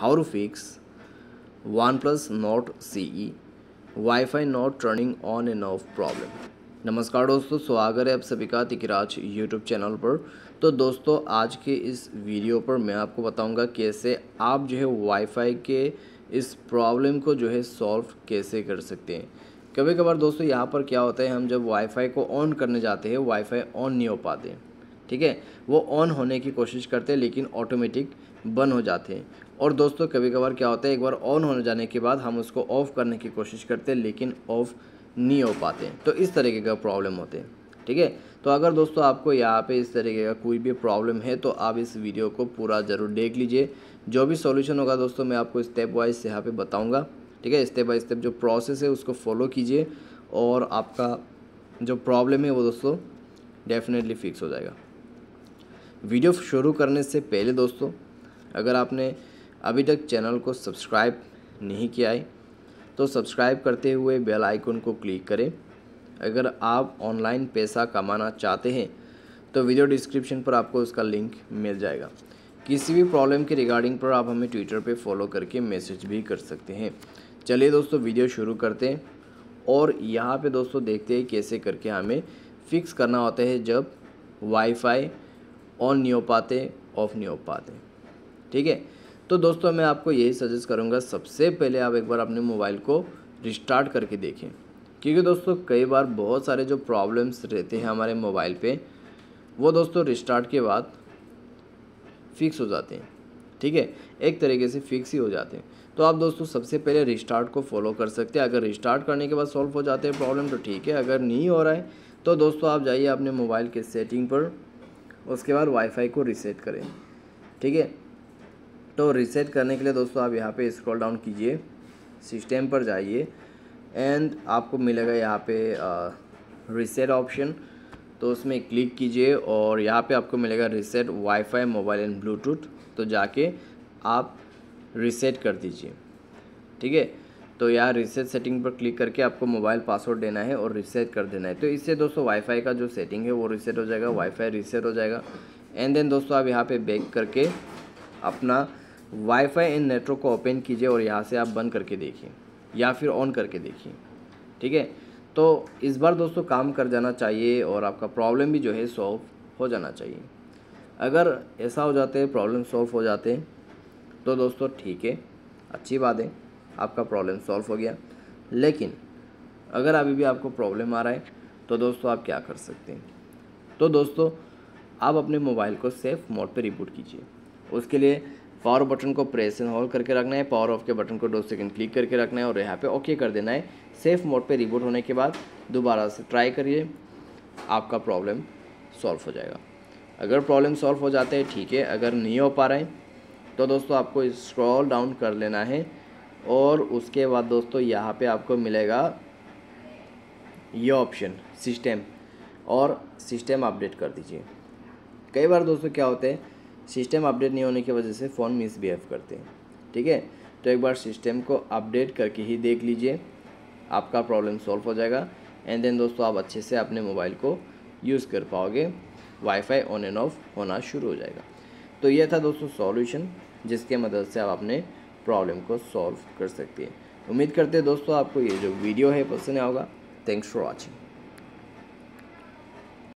how to fix OnePlus ई CE फाई not turning on and off problem नमस्कार दोस्तों स्वागत है आप सभी का तिकराज यूट्यूब चैनल पर तो दोस्तों आज के इस वीडियो पर मैं आपको बताऊंगा कैसे आप जो है वाईफाई के इस प्रॉब्लम को जो है सॉल्व कैसे कर सकते हैं कभी कभार दोस्तों यहाँ पर क्या होता है हम जब वाईफाई को ऑन करने जाते हैं वाईफाई ऑन नहीं हो पाते ठीक है वो ऑन होने की कोशिश करते हैं लेकिन ऑटोमेटिक बंद हो जाते हैं और दोस्तों कभी कभार क्या होता है एक बार ऑन हो जाने के बाद हम उसको ऑफ़ करने की कोशिश करते हैं लेकिन ऑफ़ नहीं हो पाते तो इस तरीके का प्रॉब्लम होते हैं ठीक है तो अगर दोस्तों आपको यहाँ पे इस तरीके का कोई भी प्रॉब्लम है तो आप इस वीडियो को पूरा ज़रूर देख लीजिए जो भी सॉल्यूशन होगा दोस्तों मैं आपको स्टेप वाइज यहाँ पे बताऊँगा ठीक है स्टेप बाई स्टेप जो प्रोसेस है उसको फॉलो कीजिए और आपका जो प्रॉब्लम है वो दोस्तों डेफिनेटली फिक्स हो जाएगा वीडियो शुरू करने से पहले दोस्तों अगर आपने अभी तक चैनल को सब्सक्राइब नहीं किया है तो सब्सक्राइब करते हुए बेल आइकन को क्लिक करें अगर आप ऑनलाइन पैसा कमाना चाहते हैं तो वीडियो डिस्क्रिप्शन पर आपको उसका लिंक मिल जाएगा किसी भी प्रॉब्लम के रिगार्डिंग पर आप हमें ट्विटर पर फॉलो करके मैसेज भी कर सकते हैं चलिए दोस्तों वीडियो शुरू करते हैं और यहाँ पे दोस्तों देखते हैं कैसे करके हमें फ़िक्स करना होता है जब वाईफाई ऑन नहीं हो पाते ऑफ नहीं हो पाते ठीक है तो दोस्तों मैं आपको यही सजेस्ट करूँगा सबसे पहले आप एक बार अपने मोबाइल को रिस्टार्ट करके देखें क्योंकि दोस्तों कई बार बहुत सारे जो प्रॉब्लम्स रहते हैं हमारे मोबाइल पे वो दोस्तों रिस्टार्ट के बाद फिक्स हो जाते हैं ठीक है एक तरीके से फिक्स ही हो जाते हैं तो आप दोस्तों सबसे पहले रिस्टार्ट को फॉलो कर सकते हैं अगर रिस्टार्ट करने के बाद सॉल्व हो जाते हैं प्रॉब्लम तो ठीक है अगर नहीं हो रहा है तो दोस्तों आप जाइए अपने मोबाइल के सेटिंग पर उसके बाद वाईफाई को रिसेट करें ठीक है तो रीसेट करने के लिए दोस्तों आप यहाँ पे स्क्रॉल डाउन कीजिए सिस्टम पर जाइए एंड आपको मिलेगा यहाँ पे रीसेट ऑप्शन तो उसमें क्लिक कीजिए और यहाँ पे आपको मिलेगा reset wifi mobile and Bluetooth तो जाके आप रीसेट कर दीजिए ठीक है तो यहाँ रीसेट सेटिंग पर क्लिक करके आपको मोबाइल पासवर्ड देना है और रीसेट कर देना है तो इससे दोस्तों वाईफाई का जो सेटिंग है वो रीसेट हो जाएगा वाईफाई रीसेट हो जाएगा एंड देन दोस्तों आप यहाँ पे बैक करके अपना वाईफाई इन नेटवर्क को ओपन कीजिए और यहाँ से आप बंद करके देखिए या फिर ऑन करके देखिए ठीक है तो इस बार दोस्तों काम कर जाना चाहिए और आपका प्रॉब्लम भी जो है सॉल्व हो जाना चाहिए अगर ऐसा हो जाते प्रॉब्लम सॉल्व हो जाते हैं तो दोस्तों ठीक है अच्छी बात है आपका प्रॉब्लम सॉल्व हो गया लेकिन अगर अभी भी आपको प्रॉब्लम आ रहा है तो दोस्तों आप क्या कर सकते हैं तो दोस्तों आप अपने मोबाइल को सेफ़ मोड पर रिबूट कीजिए उसके लिए पावर बटन को प्रेस एंड होल्ड करके रखना है पावर ऑफ के बटन को दो सेकंड क्लिक करके रखना है और यहाँ पे ओके कर देना है सेफ मोड पे रिबूट होने के बाद दोबारा से ट्राई करिए आपका प्रॉब्लम सॉल्व हो जाएगा अगर प्रॉब्लम सॉल्व हो जाते हैं ठीक है अगर नहीं हो पा रहे हैं तो दोस्तों आपको स्क्रॉल डाउन कर लेना है और उसके बाद दोस्तों यहाँ पर आपको मिलेगा ये ऑप्शन सिस्टम और सिस्टम अपडेट कर दीजिए कई बार दोस्तों क्या होते हैं सिस्टम अपडेट नहीं होने की वजह से फ़ोन मिसबिहेव करते हैं ठीक है तो एक बार सिस्टम को अपडेट करके ही देख लीजिए आपका प्रॉब्लम सॉल्व हो जाएगा एंड देन दोस्तों आप अच्छे से अपने मोबाइल को यूज़ कर पाओगे वाईफाई ऑन एंड ऑफ होना शुरू हो जाएगा तो यह था दोस्तों सॉल्यूशन जिसके मदद से आप अपने प्रॉब्लम को सॉल्व कर सकते हैं उम्मीद करते हैं दोस्तों आपको ये जो वीडियो है पसंद आया थैंक्स फॉर वॉचिंग